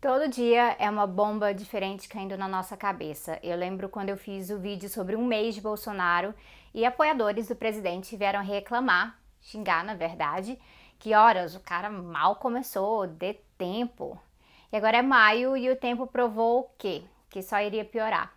Todo dia é uma bomba diferente caindo na nossa cabeça. Eu lembro quando eu fiz o vídeo sobre um mês de Bolsonaro e apoiadores do presidente vieram reclamar, xingar na verdade, que horas o cara mal começou, de tempo. E agora é maio e o tempo provou o quê? Que só iria piorar.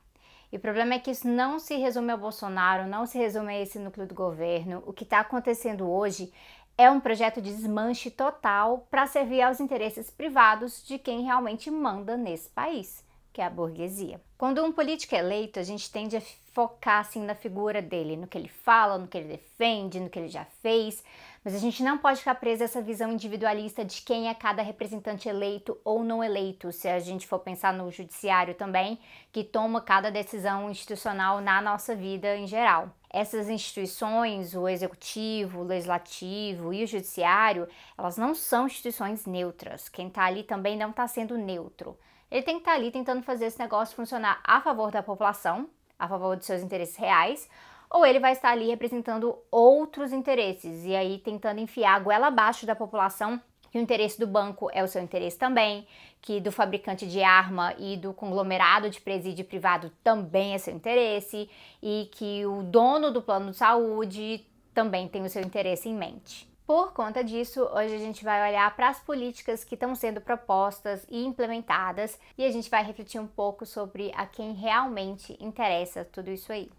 E o problema é que isso não se resume ao Bolsonaro, não se resume a esse núcleo do governo. O que está acontecendo hoje é um projeto de desmanche total para servir aos interesses privados de quem realmente manda nesse país, que é a burguesia. Quando um político é eleito, a gente tende a focar assim na figura dele, no que ele fala, no que ele defende, no que ele já fez, mas a gente não pode ficar preso a essa visão individualista de quem é cada representante eleito ou não eleito, se a gente for pensar no judiciário também, que toma cada decisão institucional na nossa vida em geral essas instituições, o executivo, o legislativo e o judiciário, elas não são instituições neutras. Quem está ali também não está sendo neutro. Ele tem que estar tá ali tentando fazer esse negócio funcionar a favor da população, a favor dos seus interesses reais, ou ele vai estar ali representando outros interesses e aí tentando enfiar a goela abaixo da população que o interesse do banco é o seu interesse também, que do fabricante de arma e do conglomerado de presídio privado também é seu interesse e que o dono do plano de saúde também tem o seu interesse em mente. Por conta disso, hoje a gente vai olhar para as políticas que estão sendo propostas e implementadas e a gente vai refletir um pouco sobre a quem realmente interessa tudo isso aí.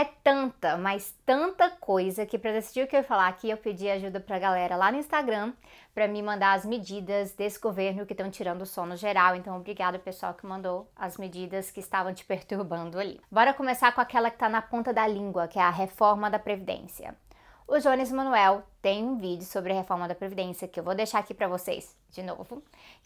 é tanta, mas tanta coisa que para decidir o que eu ia falar aqui, eu pedi ajuda pra galera lá no Instagram para me mandar as medidas desse governo que estão tirando o sono geral. Então, obrigado pessoal que mandou as medidas que estavam te perturbando ali. Bora começar com aquela que tá na ponta da língua, que é a reforma da previdência o Jones Manuel tem um vídeo sobre a reforma da Previdência que eu vou deixar aqui para vocês de novo,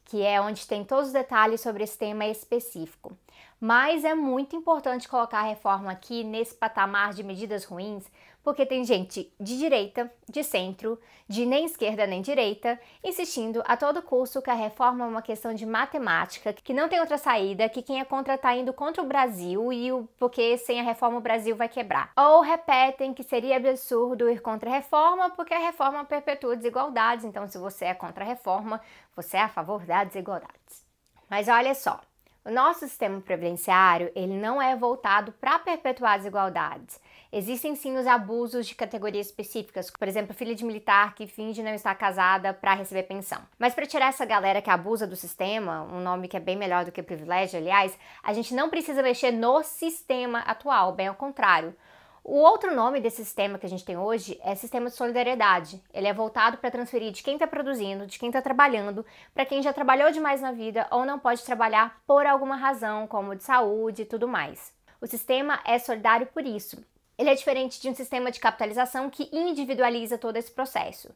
que é onde tem todos os detalhes sobre esse tema específico. Mas é muito importante colocar a reforma aqui nesse patamar de medidas ruins, porque tem gente de direita, de centro, de nem esquerda nem direita, insistindo a todo custo que a reforma é uma questão de matemática, que não tem outra saída, que quem é contra está indo contra o Brasil e o porque sem a reforma o Brasil vai quebrar. Ou repetem que seria absurdo ir contra a reforma, porque a reforma perpetua desigualdades, então se você é contra a reforma, você é a favor das desigualdades. Mas olha só, o nosso sistema previdenciário, ele não é voltado para perpetuar as igualdades. Existem sim os abusos de categorias específicas, por exemplo, filha de militar que finge não estar casada para receber pensão. Mas para tirar essa galera que abusa do sistema, um nome que é bem melhor do que privilégio, aliás, a gente não precisa mexer no sistema atual, bem ao contrário. O outro nome desse sistema que a gente tem hoje é sistema de solidariedade. Ele é voltado para transferir de quem está produzindo, de quem está trabalhando, para quem já trabalhou demais na vida ou não pode trabalhar por alguma razão, como de saúde e tudo mais. O sistema é solidário por isso. Ele é diferente de um sistema de capitalização que individualiza todo esse processo.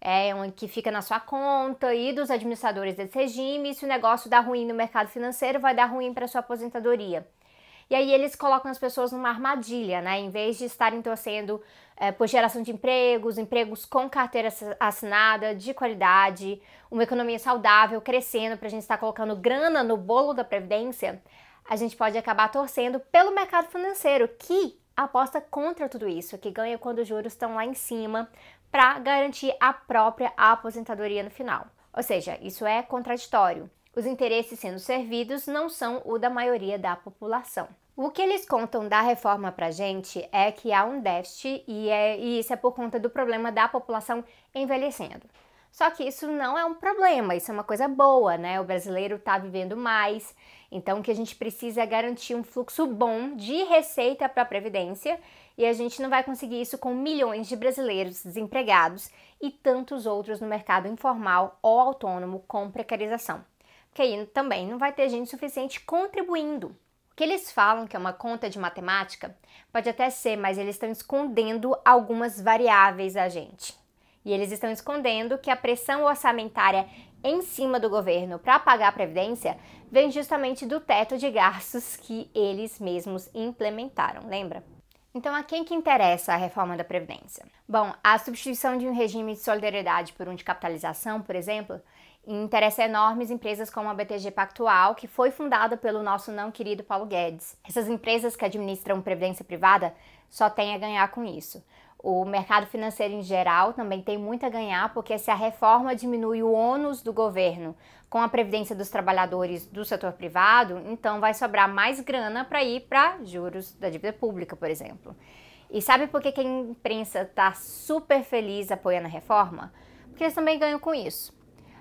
É um que fica na sua conta e dos administradores desse regime, e se o negócio dá ruim no mercado financeiro, vai dar ruim para sua aposentadoria. E aí eles colocam as pessoas numa armadilha, né? Em vez de estarem torcendo é, por geração de empregos, empregos com carteira assinada, de qualidade, uma economia saudável, crescendo, para a gente estar tá colocando grana no bolo da Previdência, a gente pode acabar torcendo pelo mercado financeiro, que aposta contra tudo isso, que ganha quando os juros estão lá em cima, para garantir a própria aposentadoria no final. Ou seja, isso é contraditório. Os interesses sendo servidos não são o da maioria da população. O que eles contam da reforma para gente é que há um déficit e, é, e isso é por conta do problema da população envelhecendo. Só que isso não é um problema, isso é uma coisa boa, né? O brasileiro está vivendo mais, então o que a gente precisa é garantir um fluxo bom de receita para a Previdência e a gente não vai conseguir isso com milhões de brasileiros desempregados e tantos outros no mercado informal ou autônomo com precarização. Porque aí também não vai ter gente suficiente contribuindo. O que eles falam que é uma conta de matemática pode até ser, mas eles estão escondendo algumas variáveis da gente. E eles estão escondendo que a pressão orçamentária em cima do governo para pagar a previdência vem justamente do teto de gastos que eles mesmos implementaram, lembra? Então, a quem que interessa a reforma da Previdência? Bom, a substituição de um regime de solidariedade por um de capitalização, por exemplo, interessa enormes empresas como a BTG Pactual, que foi fundada pelo nosso não querido Paulo Guedes. Essas empresas que administram previdência privada só têm a ganhar com isso. O mercado financeiro em geral também tem muito a ganhar, porque se a reforma diminui o ônus do governo com a previdência dos trabalhadores do setor privado, então vai sobrar mais grana para ir para juros da dívida pública, por exemplo. E sabe por que, que a imprensa está super feliz apoiando a reforma? Porque eles também ganham com isso.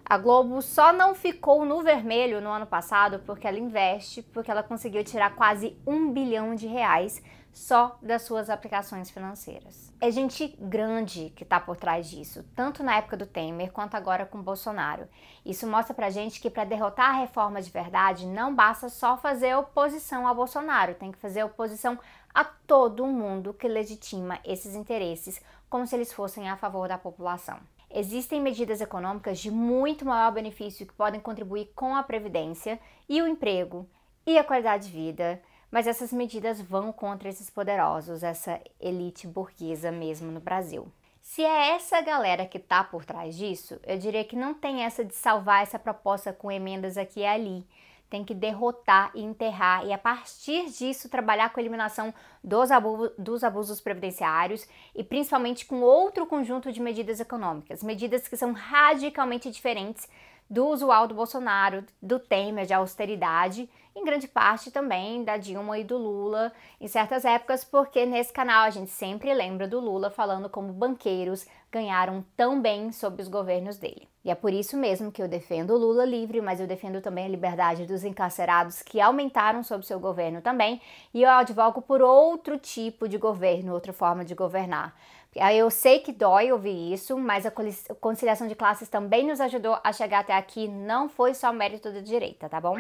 A Globo só não ficou no vermelho no ano passado porque ela investe, porque ela conseguiu tirar quase um bilhão de reais só das suas aplicações financeiras. É gente grande que está por trás disso, tanto na época do Temer quanto agora com Bolsonaro. Isso mostra pra gente que para derrotar a reforma de verdade não basta só fazer oposição a Bolsonaro, tem que fazer oposição a todo mundo que legitima esses interesses como se eles fossem a favor da população. Existem medidas econômicas de muito maior benefício que podem contribuir com a previdência e o emprego e a qualidade de vida mas essas medidas vão contra esses poderosos, essa elite burguesa mesmo no Brasil. Se é essa galera que está por trás disso, eu diria que não tem essa de salvar essa proposta com emendas aqui e ali. Tem que derrotar e enterrar, e a partir disso trabalhar com a eliminação dos, abu dos abusos previdenciários e principalmente com outro conjunto de medidas econômicas, medidas que são radicalmente diferentes do usual do Bolsonaro, do Temer de austeridade, em grande parte também da Dilma e do Lula em certas épocas, porque nesse canal a gente sempre lembra do Lula falando como banqueiros ganharam tão bem sob os governos dele. E é por isso mesmo que eu defendo o Lula livre, mas eu defendo também a liberdade dos encarcerados que aumentaram sob seu governo também, e eu advogo por outro tipo de governo, outra forma de governar eu sei que dói ouvir isso, mas a conciliação de classes também nos ajudou a chegar até aqui, não foi só mérito da direita, tá bom?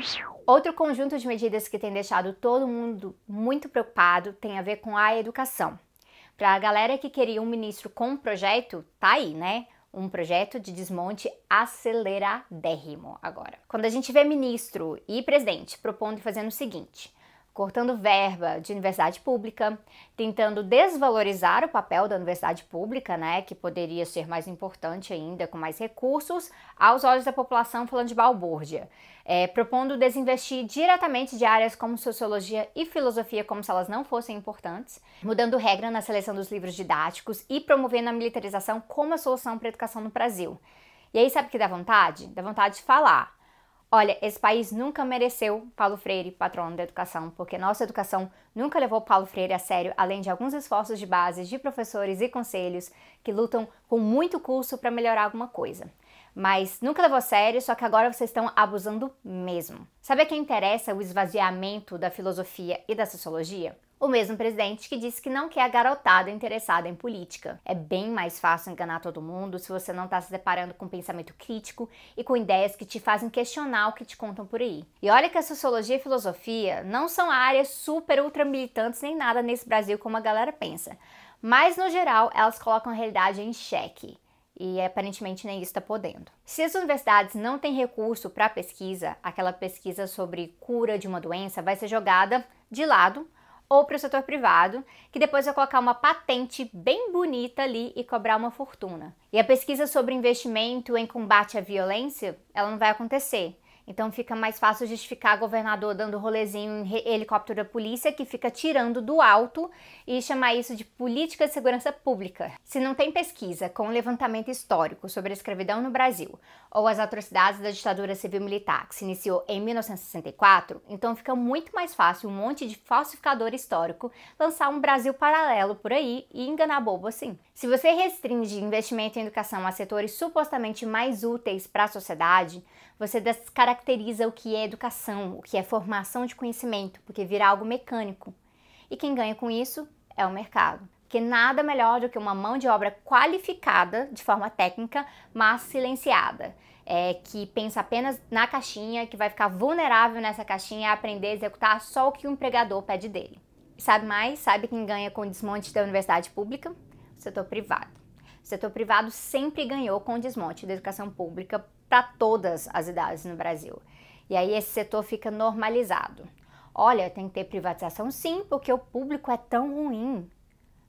Outro conjunto de medidas que tem deixado todo mundo muito preocupado tem a ver com a educação. Para a galera que queria um ministro com um projeto, tá aí, né? um projeto de desmonte aceleradérrimo agora. Quando a gente vê ministro e presidente propondo e fazendo o seguinte: cortando verba de universidade pública, tentando desvalorizar o papel da universidade pública, né, que poderia ser mais importante ainda, com mais recursos, aos olhos da população falando de balbúrdia, é, propondo desinvestir diretamente de áreas como sociologia e filosofia como se elas não fossem importantes, mudando regra na seleção dos livros didáticos e promovendo a militarização como a solução para a educação no Brasil. E aí sabe o que dá vontade? Dá vontade de falar. Olha, esse país nunca mereceu Paulo Freire, patrono da educação, porque nossa educação nunca levou Paulo Freire a sério, além de alguns esforços de bases de professores e conselhos que lutam com muito curso para melhorar alguma coisa. Mas nunca levou a sério, só que agora vocês estão abusando mesmo. Sabe a quem interessa o esvaziamento da filosofia e da sociologia? O mesmo presidente que disse que não quer a garotada interessada em política. É bem mais fácil enganar todo mundo se você não está se deparando com pensamento crítico e com ideias que te fazem questionar o que te contam por aí. E olha que a sociologia e a filosofia não são áreas super ultra militantes nem nada nesse Brasil como a galera pensa. Mas no geral, elas colocam a realidade em xeque e aparentemente nem isso está podendo. Se as universidades não têm recurso para pesquisa, aquela pesquisa sobre cura de uma doença vai ser jogada de lado ou para o setor privado, que depois vai colocar uma patente bem bonita ali e cobrar uma fortuna. E a pesquisa sobre investimento em combate à violência, ela não vai acontecer. Então fica mais fácil justificar governador dando rolezinho em helicóptero da polícia que fica tirando do alto e chamar isso de política de segurança pública. Se não tem pesquisa com levantamento histórico sobre a escravidão no Brasil ou as atrocidades da ditadura civil-militar, que se iniciou em 1964, então fica muito mais fácil um monte de falsificador histórico lançar um Brasil paralelo por aí e enganar bobo assim. Se você restringe investimento em educação a setores supostamente mais úteis para a sociedade, você descaracteriza o que é educação, o que é formação de conhecimento, porque vira algo mecânico. E quem ganha com isso é o mercado porque nada melhor do que uma mão de obra qualificada de forma técnica, mas silenciada. É, que pensa apenas na caixinha, que vai ficar vulnerável nessa caixinha a aprender a executar só o que o empregador pede dele. Sabe mais? Sabe quem ganha com o desmonte da universidade pública? O setor privado. O setor privado sempre ganhou com o desmonte da educação pública para todas as idades no Brasil. E aí esse setor fica normalizado. Olha, tem que ter privatização sim, porque o público é tão ruim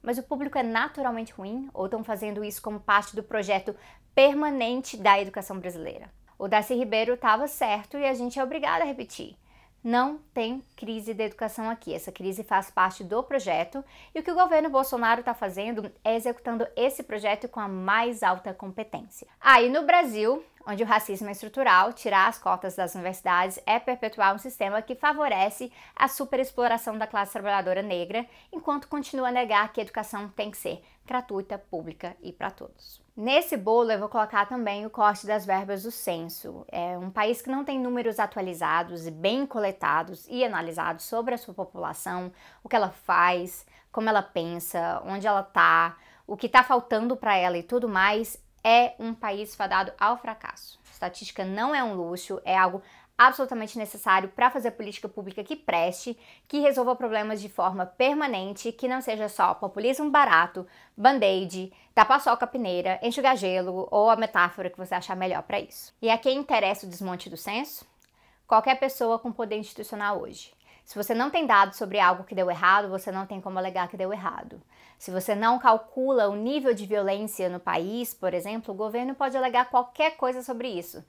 mas o público é naturalmente ruim ou estão fazendo isso como parte do projeto permanente da educação brasileira? O Darcy Ribeiro estava certo e a gente é obrigado a repetir. Não tem crise da educação aqui. Essa crise faz parte do projeto e o que o governo Bolsonaro está fazendo é executando esse projeto com a mais alta competência. Aí ah, no Brasil, onde o racismo é estrutural, tirar as cotas das universidades é perpetuar um sistema que favorece a superexploração da classe trabalhadora negra, enquanto continua a negar que a educação tem que ser gratuita, pública e para todos. Nesse bolo eu vou colocar também o corte das verbas do censo. É um país que não tem números atualizados e bem coletados e analisados sobre a sua população, o que ela faz, como ela pensa, onde ela está, o que está faltando para ela e tudo mais, é um país fadado ao fracasso. Estatística não é um luxo, é algo absolutamente necessário para fazer política pública que preste, que resolva problemas de forma permanente, que não seja só populismo barato, band-aid, tapa sol a peneira, enxugar gelo ou a metáfora que você achar melhor para isso. E a quem interessa o desmonte do censo? Qualquer pessoa com poder institucional hoje. Se você não tem dados sobre algo que deu errado, você não tem como alegar que deu errado. Se você não calcula o nível de violência no país, por exemplo, o governo pode alegar qualquer coisa sobre isso.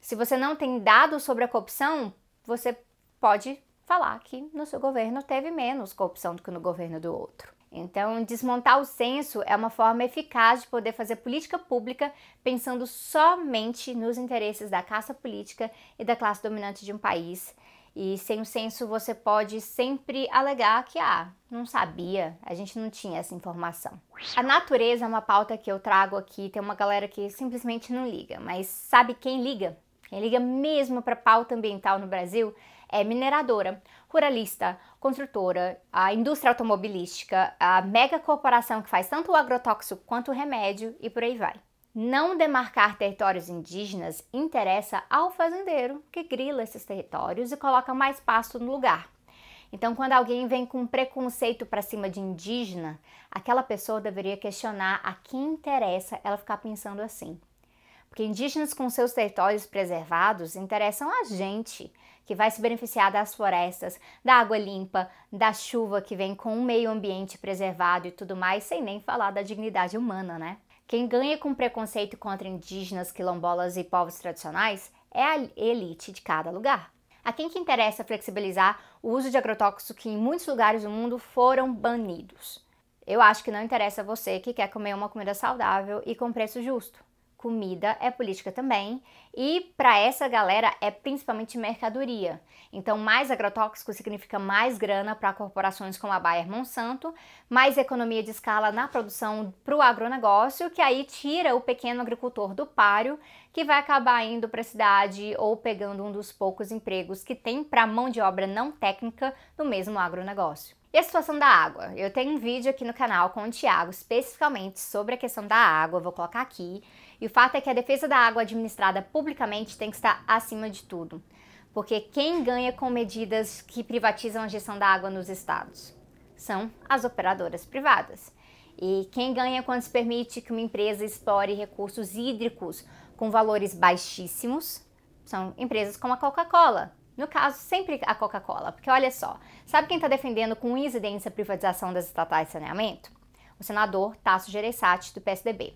Se você não tem dados sobre a corrupção, você pode falar que no seu governo teve menos corrupção do que no governo do outro. Então, desmontar o censo é uma forma eficaz de poder fazer política pública pensando somente nos interesses da caça política e da classe dominante de um país e sem o senso você pode sempre alegar que ah, não sabia, a gente não tinha essa informação. A natureza é uma pauta que eu trago aqui, tem uma galera que simplesmente não liga, mas sabe quem liga? Quem liga mesmo para pauta ambiental no Brasil é mineradora, ruralista, construtora, a indústria automobilística, a mega corporação que faz tanto o agrotóxico quanto o remédio e por aí vai. Não demarcar territórios indígenas interessa ao fazendeiro, que grila esses territórios e coloca mais pasto no lugar. Então, quando alguém vem com preconceito para cima de indígena, aquela pessoa deveria questionar a quem interessa ela ficar pensando assim. Porque indígenas com seus territórios preservados interessam a gente, que vai se beneficiar das florestas, da água limpa, da chuva que vem com o meio ambiente preservado e tudo mais, sem nem falar da dignidade humana, né? Quem ganha com preconceito contra indígenas, quilombolas e povos tradicionais é a elite de cada lugar. A quem que interessa flexibilizar o uso de agrotóxicos que em muitos lugares do mundo foram banidos? Eu acho que não interessa a você que quer comer uma comida saudável e com preço justo comida é política também, e para essa galera é principalmente mercadoria. Então, mais agrotóxico significa mais grana para corporações como a Bayer Monsanto, mais economia de escala na produção para o agronegócio, que aí tira o pequeno agricultor do páreo, que vai acabar indo para a cidade ou pegando um dos poucos empregos que tem para mão de obra não técnica no mesmo agronegócio. E a situação da água? Eu tenho um vídeo aqui no canal com o Tiago especificamente sobre a questão da água, vou colocar aqui. E o fato é que a defesa da água administrada publicamente tem que estar acima de tudo, porque quem ganha com medidas que privatizam a gestão da água nos estados? São as operadoras privadas. E quem ganha quando se permite que uma empresa explore recursos hídricos com valores baixíssimos são empresas como a Coca-Cola, no caso, sempre a Coca-Cola, porque olha só, sabe quem está defendendo com incidência a privatização das estatais de saneamento? O senador Tasso Gereissati, do PSDB.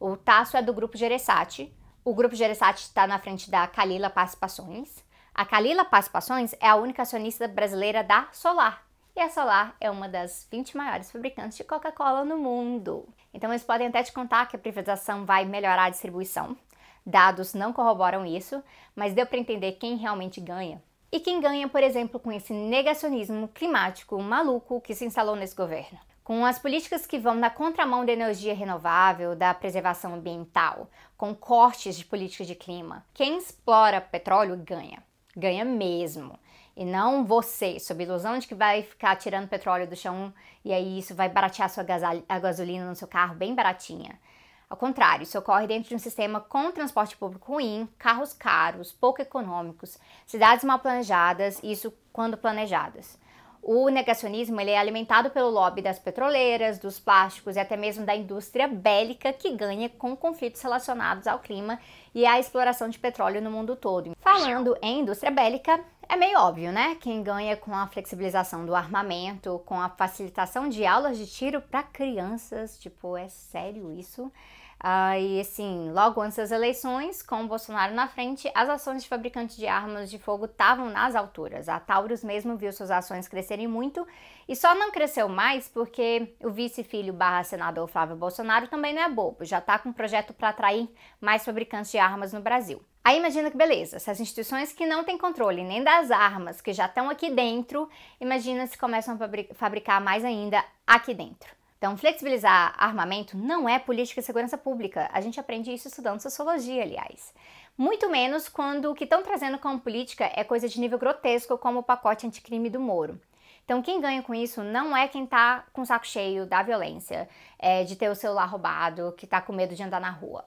O Tasso é do Grupo Gereissati, o Grupo Gereissati está na frente da Calila Participações. A Calila Participações é a única acionista brasileira da Solar, e a Solar é uma das 20 maiores fabricantes de Coca-Cola no mundo. Então eles podem até te contar que a privatização vai melhorar a distribuição, Dados não corroboram isso, mas deu para entender quem realmente ganha. E quem ganha, por exemplo, com esse negacionismo climático maluco que se instalou nesse governo. Com as políticas que vão na contramão da energia renovável, da preservação ambiental, com cortes de políticas de clima. Quem explora petróleo ganha. Ganha mesmo. E não você, sob ilusão de que vai ficar tirando petróleo do chão e aí isso vai baratear sua gasolina no seu carro bem baratinha. Ao contrário, isso ocorre dentro de um sistema com transporte público ruim, carros caros, pouco econômicos, cidades mal planejadas, isso quando planejadas. O negacionismo ele é alimentado pelo lobby das petroleiras, dos plásticos e até mesmo da indústria bélica que ganha com conflitos relacionados ao clima e a exploração de petróleo no mundo todo. Falando em indústria bélica, é meio óbvio, né? Quem ganha com a flexibilização do armamento, com a facilitação de aulas de tiro para crianças, tipo, é sério isso? Uh, e assim, logo antes das eleições, com Bolsonaro na frente, as ações de fabricantes de armas de fogo estavam nas alturas. A Taurus mesmo viu suas ações crescerem muito e só não cresceu mais porque o vice-filho barra senador Flávio Bolsonaro também não é bobo, já está com um projeto para atrair mais fabricantes de armas no Brasil. Aí imagina que beleza, se as instituições que não têm controle nem das armas que já estão aqui dentro, imagina se começam a fabricar mais ainda aqui dentro. Então, flexibilizar armamento não é política de segurança pública. A gente aprende isso estudando sociologia, aliás. Muito menos quando o que estão trazendo como política é coisa de nível grotesco, como o pacote anticrime do Moro. Então, quem ganha com isso não é quem tá com o saco cheio da violência, é, de ter o celular roubado, que tá com medo de andar na rua.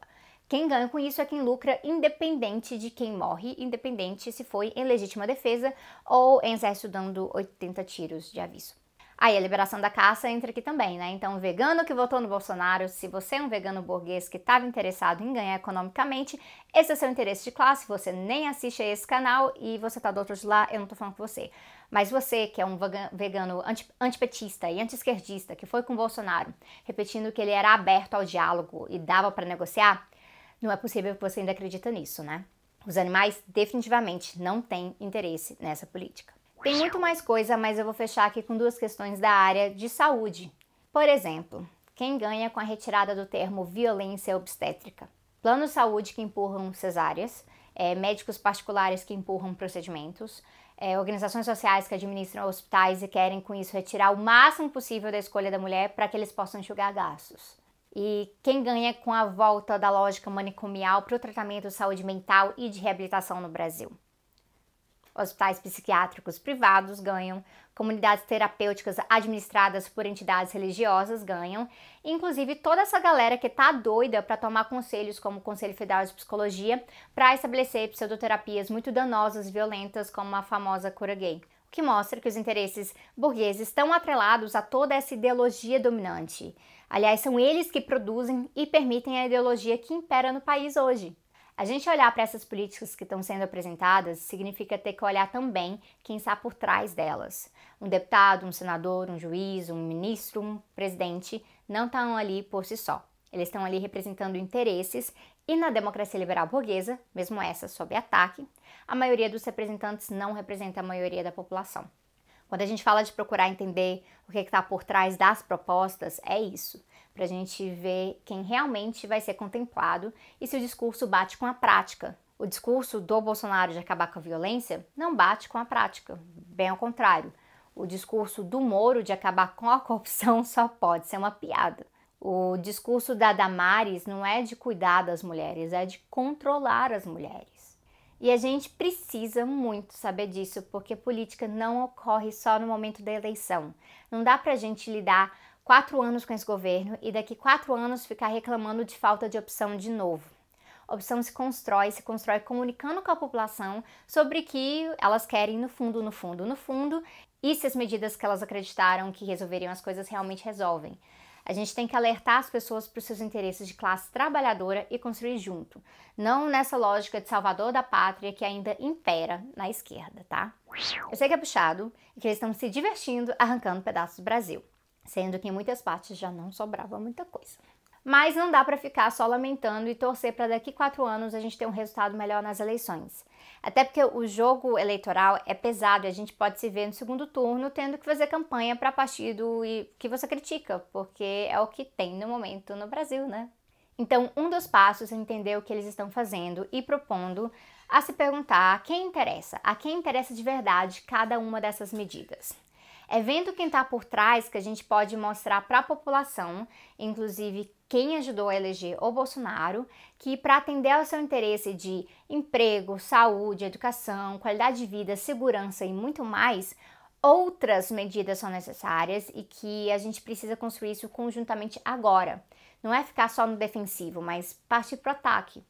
Quem ganha com isso é quem lucra, independente de quem morre, independente se foi em legítima defesa ou em exército dando 80 tiros de aviso. Aí a liberação da caça entra aqui também, né? Então, vegano que votou no Bolsonaro, se você é um vegano burguês que estava interessado em ganhar economicamente, esse é seu interesse de classe, você nem assiste a esse canal e você tá do outro de lá, eu não tô falando com você. Mas você, que é um vegano anti, antipetista e antiesquerdista, que foi com Bolsonaro, repetindo que ele era aberto ao diálogo e dava para negociar, não é possível que você ainda acredita nisso, né? Os animais definitivamente não têm interesse nessa política. Tem muito mais coisa, mas eu vou fechar aqui com duas questões da área de saúde. Por exemplo, quem ganha com a retirada do termo violência obstétrica? Planos de saúde que empurram cesáreas, é, médicos particulares que empurram procedimentos, é, organizações sociais que administram hospitais e querem com isso retirar o máximo possível da escolha da mulher para que eles possam enxugar gastos. E quem ganha com a volta da lógica manicomial para o tratamento de saúde mental e de reabilitação no Brasil? Hospitais psiquiátricos privados ganham, comunidades terapêuticas administradas por entidades religiosas ganham. Inclusive, toda essa galera que tá doida para tomar conselhos, como o Conselho Federal de Psicologia, para estabelecer pseudoterapias muito danosas e violentas, como a famosa cura gay. O que mostra que os interesses burgueses estão atrelados a toda essa ideologia dominante. Aliás, são eles que produzem e permitem a ideologia que impera no país hoje. A gente olhar para essas políticas que estão sendo apresentadas significa ter que olhar também quem está por trás delas. Um deputado, um senador, um juiz, um ministro, um presidente não estão ali por si só. Eles estão ali representando interesses e na democracia liberal burguesa, mesmo essa sob ataque, a maioria dos representantes não representa a maioria da população. Quando a gente fala de procurar entender o que é está por trás das propostas, é isso para a gente ver quem realmente vai ser contemplado e se o discurso bate com a prática. O discurso do Bolsonaro de acabar com a violência não bate com a prática, bem ao contrário. O discurso do Moro de acabar com a corrupção só pode ser uma piada. O discurso da Damares não é de cuidar das mulheres, é de controlar as mulheres. E a gente precisa muito saber disso, porque política não ocorre só no momento da eleição. Não dá para a gente lidar quatro anos com esse governo e daqui quatro anos ficar reclamando de falta de opção de novo. opção se constrói, se constrói comunicando com a população sobre que elas querem no fundo, no fundo, no fundo, e se as medidas que elas acreditaram que resolveriam as coisas realmente resolvem. A gente tem que alertar as pessoas para os seus interesses de classe trabalhadora e construir junto, não nessa lógica de salvador da pátria que ainda impera na esquerda, tá? Eu sei que é puxado e que eles estão se divertindo arrancando pedaços do Brasil sendo que em muitas partes já não sobrava muita coisa. Mas não dá para ficar só lamentando e torcer para daqui quatro anos a gente ter um resultado melhor nas eleições. Até porque o jogo eleitoral é pesado e a gente pode se ver no segundo turno tendo que fazer campanha para partido que você critica, porque é o que tem no momento no Brasil, né? Então, um dos passos é entender o que eles estão fazendo e propondo a se perguntar a quem interessa, a quem interessa de verdade cada uma dessas medidas. É vendo quem está por trás que a gente pode mostrar para a população, inclusive quem ajudou a eleger o Bolsonaro, que para atender ao seu interesse de emprego, saúde, educação, qualidade de vida, segurança e muito mais, outras medidas são necessárias e que a gente precisa construir isso conjuntamente agora. Não é ficar só no defensivo, mas partir para o ataque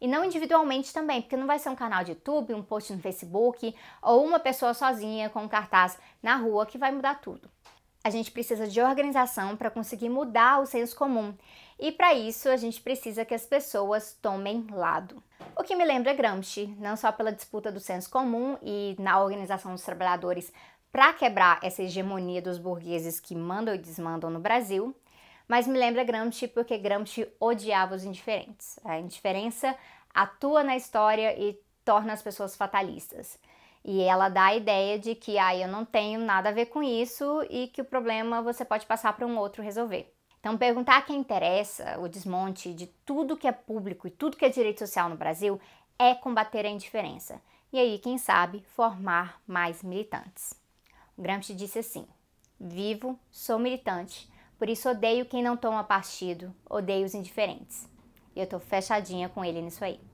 e não individualmente também, porque não vai ser um canal de YouTube, um post no Facebook ou uma pessoa sozinha com um cartaz na rua que vai mudar tudo. A gente precisa de organização para conseguir mudar o senso comum. E para isso, a gente precisa que as pessoas tomem lado. O que me lembra Gramsci, não só pela disputa do senso comum e na organização dos trabalhadores para quebrar essa hegemonia dos burgueses que mandam e desmandam no Brasil, mas me lembra Gramsci porque Gramsci odiava os indiferentes. A indiferença atua na história e torna as pessoas fatalistas. E ela dá a ideia de que ah, eu não tenho nada a ver com isso e que o problema você pode passar para um outro resolver. Então, perguntar quem interessa o desmonte de tudo que é público e tudo que é direito social no Brasil é combater a indiferença. E aí, quem sabe, formar mais militantes. O Gramsci disse assim: Vivo, sou militante, por isso odeio quem não toma partido, odeio os indiferentes. E eu tô fechadinha com ele nisso aí.